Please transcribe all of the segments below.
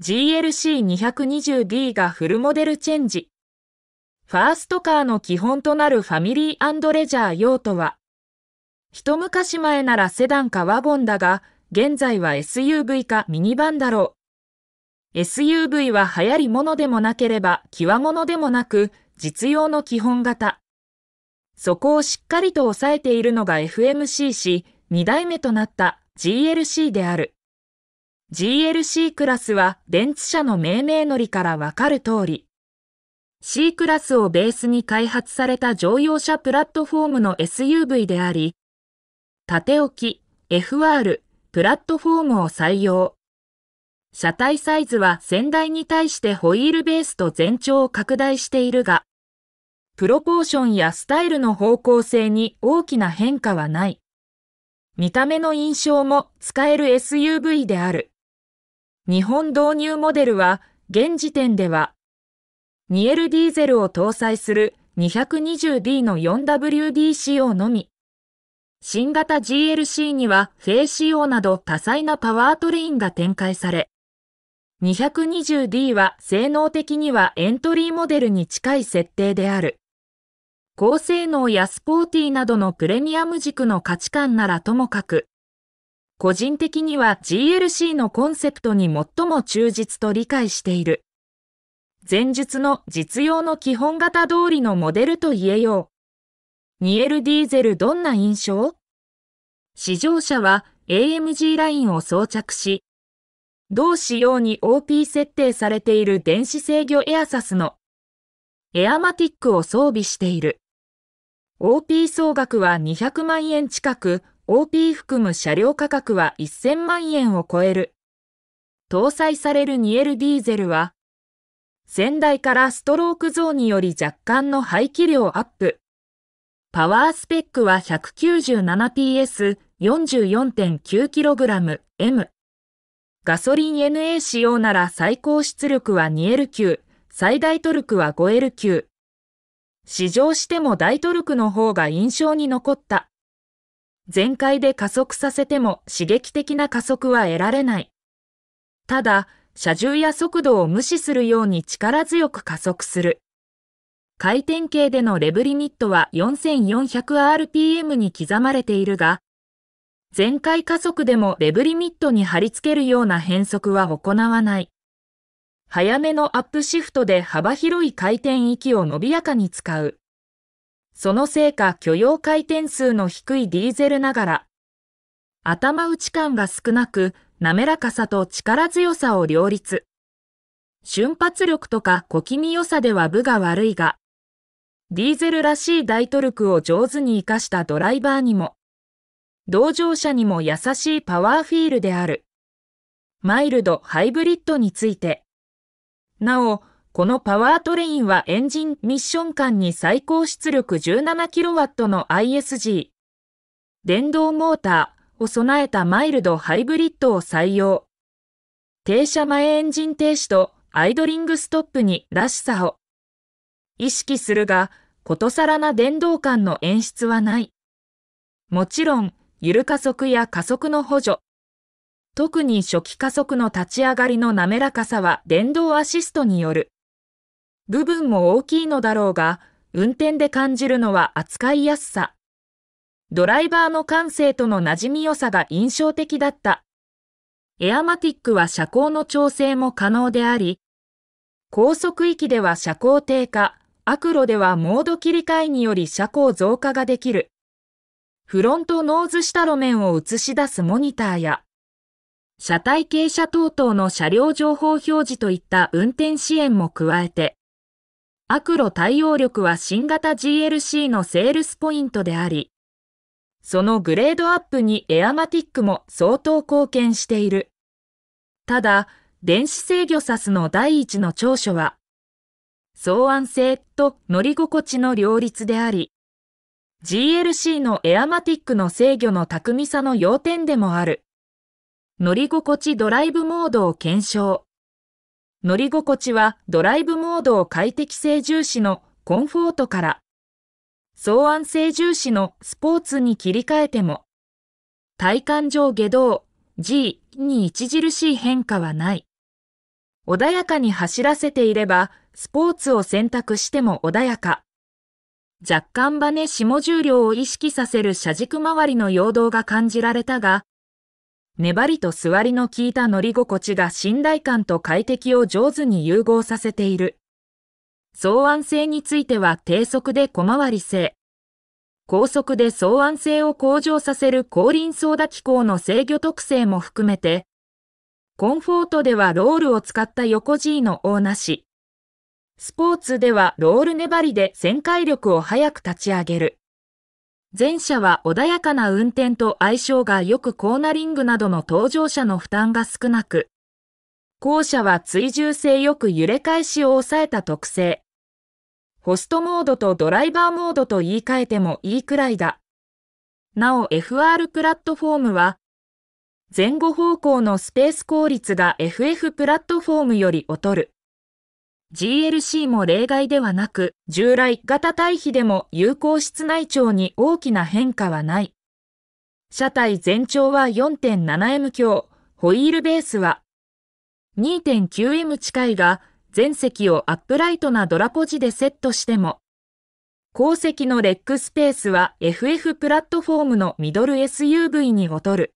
GLC220D がフルモデルチェンジ。ファーストカーの基本となるファミリーレジャー用途は、一昔前ならセダンかワゴンだが、現在は SUV かミニバンだろう。SUV は流行りものでもなければ、際物でもなく、実用の基本型。そこをしっかりと抑えているのが FMC し、2代目となった GLC である。GLC クラスは電池車の命名のりからわかる通り、C クラスをベースに開発された乗用車プラットフォームの SUV であり、縦置き、FR、プラットフォームを採用。車体サイズは先代に対してホイールベースと全長を拡大しているが、プロポーションやスタイルの方向性に大きな変化はない。見た目の印象も使える SUV である。日本導入モデルは、現時点では、2L ディーゼルを搭載する 220D の 4WD 仕様のみ、新型 GLC にはフェイ仕様など多彩なパワートレインが展開され、220D は性能的にはエントリーモデルに近い設定である。高性能やスポーティーなどのプレミアム軸の価値観ならともかく、個人的には GLC のコンセプトに最も忠実と理解している。前述の実用の基本型通りのモデルと言えよう。2L ディーゼルどんな印象試乗車は AMG ラインを装着し、同仕様に OP 設定されている電子制御エアサスのエアマティックを装備している。OP 総額は200万円近く、OP 含む車両価格は1000万円を超える。搭載される 2L ディーゼルは、先代からストローク増により若干の排気量アップ。パワースペックは 197PS44.9kgM。ガソリン NA 仕様なら最高出力は 2L 級、最大トルクは 5L 級。試乗しても大トルクの方が印象に残った。全開で加速させても刺激的な加速は得られない。ただ、車重や速度を無視するように力強く加速する。回転系でのレブリミットは 4400rpm に刻まれているが、全開加速でもレブリミットに貼り付けるような変速は行わない。早めのアップシフトで幅広い回転域を伸びやかに使う。そのせいか許容回転数の低いディーゼルながら、頭打ち感が少なく、滑らかさと力強さを両立。瞬発力とか小気味良さでは部が悪いが、ディーゼルらしい大トルクを上手に活かしたドライバーにも、同乗者にも優しいパワーフィールである。マイルドハイブリッドについて。なお、このパワートレインはエンジンミッション間に最高出力 17kW の ISG、電動モーターを備えたマイルドハイブリッドを採用。停車前エンジン停止とアイドリングストップにらしさを意識するが、ことさらな電動感の演出はない。もちろん、ゆる加速や加速の補助、特に初期加速の立ち上がりの滑らかさは電動アシストによる。部分も大きいのだろうが、運転で感じるのは扱いやすさ。ドライバーの感性との馴染み良さが印象的だった。エアマティックは車高の調整も可能であり、高速域では車高低下、悪路ではモード切り替えにより車高増加ができる。フロントノーズ下路面を映し出すモニターや、車体傾斜等々の車両情報表示といった運転支援も加えて、悪路対応力は新型 GLC のセールスポイントであり、そのグレードアップにエアマティックも相当貢献している。ただ、電子制御サスの第一の長所は、草案性と乗り心地の両立であり、GLC のエアマティックの制御の巧みさの要点でもある。乗り心地ドライブモードを検証。乗り心地はドライブモードを快適性重視のコンフォートから、草案性重視のスポーツに切り替えても、体感上下動 G に著しい変化はない。穏やかに走らせていれば、スポーツを選択しても穏やか。若干バネ下重量を意識させる車軸周りの陽動が感じられたが、粘りと座りの効いた乗り心地が信頼感と快適を上手に融合させている。騒音性については低速で小回り性。高速で騒音性を向上させる後輪操舵機構の制御特性も含めて、コンフォートではロールを使った横 G の大なし。スポーツではロール粘りで旋回力を早く立ち上げる。前者は穏やかな運転と相性が良くコーナリングなどの搭乗者の負担が少なく、後者は追従性よく揺れ返しを抑えた特性。ホストモードとドライバーモードと言い換えてもいいくらいだ。なお FR プラットフォームは、前後方向のスペース効率が FF プラットフォームより劣る。GLC も例外ではなく、従来型対比でも有効室内長に大きな変化はない。車体全長は 4.7M 強、ホイールベースは 2.9M 近いが、全席をアップライトなドラポジでセットしても、後席のレッグスペースは FF プラットフォームのミドル SUV に劣る。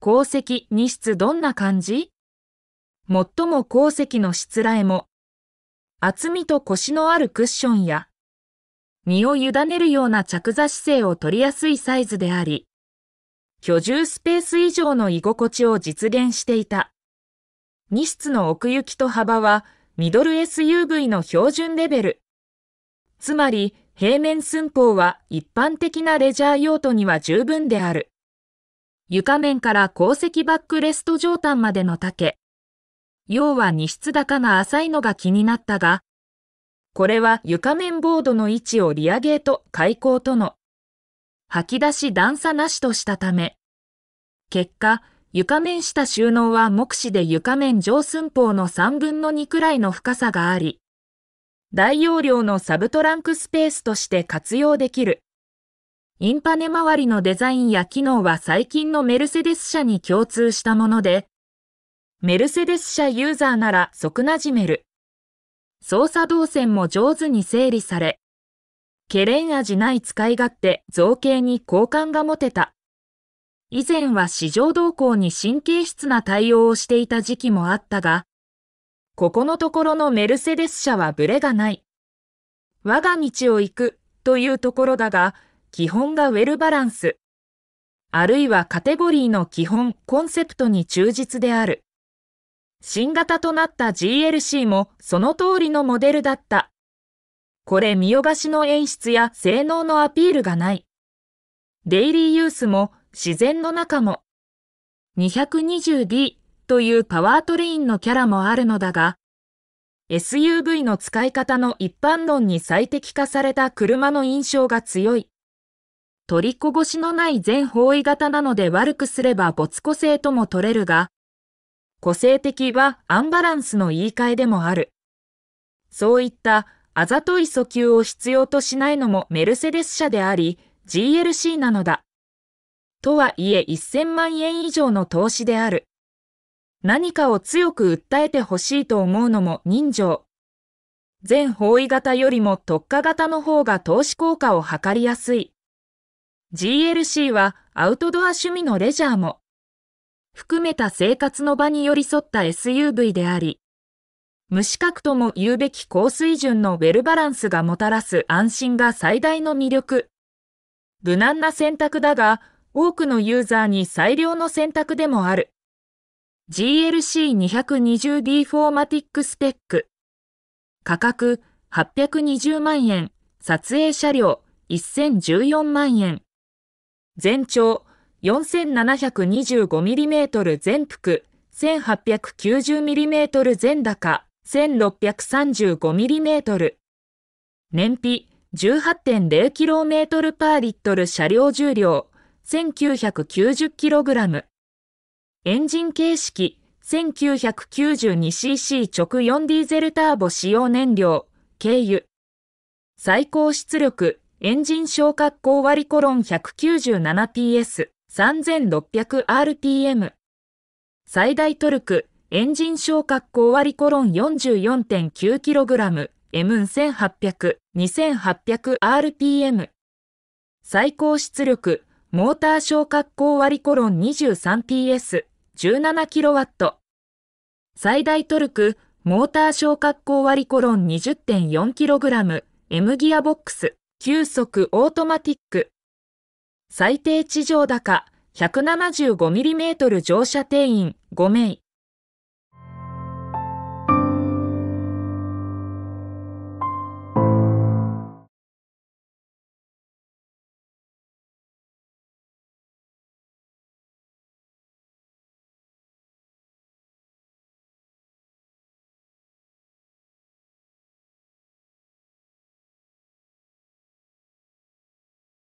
後席2室どんな感じ最も後席のしつらえも厚みと腰のあるクッションや、身を委ねるような着座姿勢を取りやすいサイズであり、居住スペース以上の居心地を実現していた。2室の奥行きと幅はミドル SUV の標準レベル。つまり平面寸法は一般的なレジャー用途には十分である。床面から鉱石バックレスト上端までの丈、要は荷室高が浅いのが気になったが、これは床面ボードの位置をリアゲート、開口との、吐き出し段差なしとしたため、結果、床面下収納は目視で床面上寸法の3分の2くらいの深さがあり、大容量のサブトランクスペースとして活用できる。インパネ周りのデザインや機能は最近のメルセデス社に共通したもので、メルセデス社ユーザーなら即なじめる。操作動線も上手に整理され、ケレン味ない使い勝手、造形に好感が持てた。以前は市場動向に神経質な対応をしていた時期もあったが、ここのところのメルセデス社はブレがない。我が道を行くというところだが、基本がウェルバランス。あるいはカテゴリーの基本、コンセプトに忠実である。新型となった GLC もその通りのモデルだった。これ見よがしの演出や性能のアピールがない。デイリーユースも自然の中も 220D というパワートレインのキャラもあるのだが、SUV の使い方の一般論に最適化された車の印象が強い。取りこぼしのない全方位型なので悪くすれば没個性とも取れるが、個性的はアンバランスの言い換えでもある。そういったあざとい訴求を必要としないのもメルセデス社であり、GLC なのだ。とはいえ1000万円以上の投資である。何かを強く訴えてほしいと思うのも人情。全方位型よりも特化型の方が投資効果を測りやすい。GLC はアウトドア趣味のレジャーも含めた生活の場に寄り添った SUV であり、無資格とも言うべき高水準のウェルバランスがもたらす安心が最大の魅力。無難な選択だが、多くのユーザーに最良の選択でもある。GLC220D フォーマティックスペック。価格820万円。撮影車両1014万円。全長 4725mm 全幅、1890mm 全高、1635mm。燃費 18.0km パーリットル車両重量 1990kg エンジン形式 1992cc 直4ディーゼルターボ使用燃料軽油最高出力エンジン消火口割コロン 197PS 3600rpm。最大トルク、エンジン小格好割コロン 44.9kg、M1800、2800rpm。最高出力、モーター小格好割コロン 23PS、17kW。最大トルク、モーター小格好割コロン 20.4kg、M ギアボックス、9速オートマティック。最低地上高 175mm 乗車定員5名。